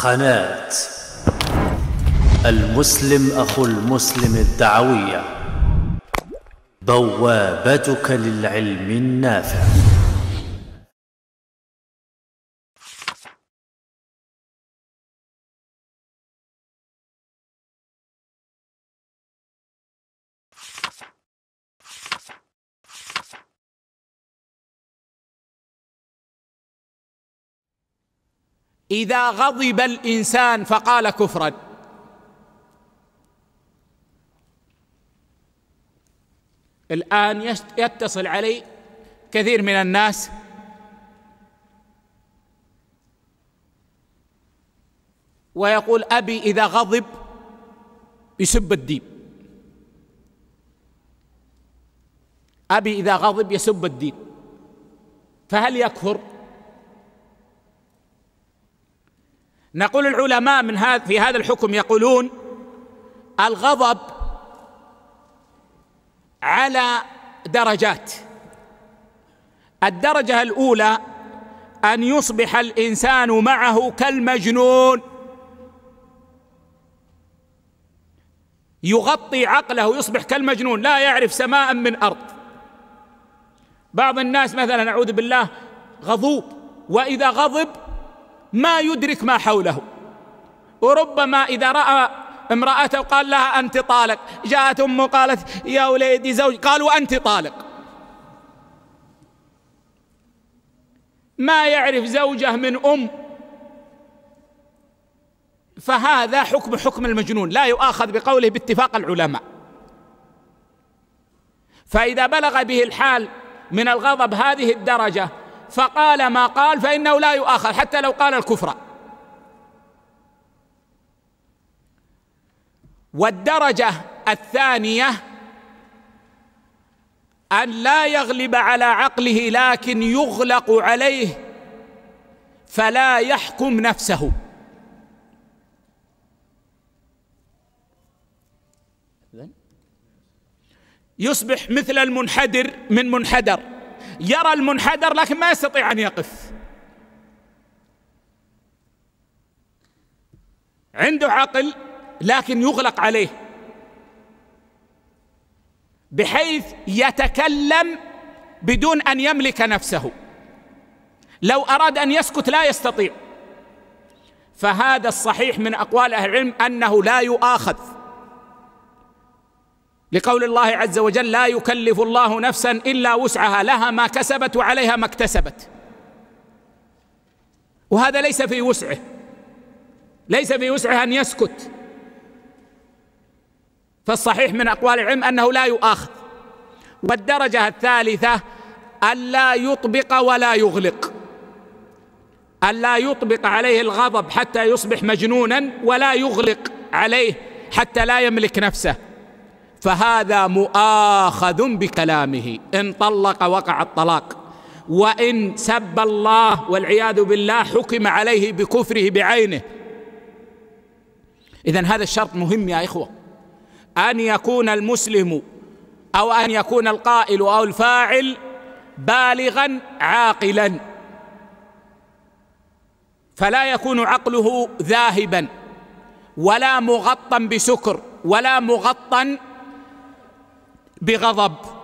قناة المسلم أخو المسلم الدعوية بوابتك للعلم النافع اذا غضب الانسان فقال كفرا الان يتصل علي كثير من الناس ويقول ابي اذا غضب يسب الدين ابي اذا غضب يسب الدين فهل يكفر نقول العلماء من هذا في هذا الحكم يقولون الغضب على درجات الدرجه الاولى ان يصبح الانسان معه كالمجنون يغطي عقله يصبح كالمجنون لا يعرف سماء من ارض بعض الناس مثلا اعوذ بالله غضوب واذا غضب ما يدرك ما حوله وربما إذا رأى امرأته قال لها أنت طالق جاءت أمه قالت يا وليدي زوج قالوا أنت طالق ما يعرف زوجه من أم فهذا حكم حكم المجنون لا يؤاخذ بقوله باتفاق العلماء فإذا بلغ به الحال من الغضب هذه الدرجة فقال ما قال فإنه لا يؤاخذ حتى لو قال الكفر والدرجة الثانية أن لا يغلب على عقله لكن يغلق عليه فلا يحكم نفسه يصبح مثل المنحدر من منحدر يرى المنحدر لكن ما يستطيع أن يقف عنده عقل لكن يغلق عليه بحيث يتكلم بدون ان يملك نفسه لو اراد ان يسكت لا يستطيع فهذا الصحيح من اقوال اهل العلم انه لا يؤاخذ لقول الله عز وجل لا يكلف الله نفسا الا وسعها لها ما كسبت وعليها ما اكتسبت وهذا ليس في وسعه ليس في وسعه ان يسكت فالصحيح من اقوال العلم انه لا يؤاخذ والدرجه الثالثه الا يطبق ولا يغلق الا يطبق عليه الغضب حتى يصبح مجنونا ولا يغلق عليه حتى لا يملك نفسه فهذا مؤاخذ بكلامه ان طلق وقع الطلاق وان سب الله والعياذ بالله حكم عليه بكفره بعينه اذا هذا الشرط مهم يا اخوه ان يكون المسلم او ان يكون القائل او الفاعل بالغا عاقلا فلا يكون عقله ذاهبا ولا مغطى بسكر ولا مغطى بغضب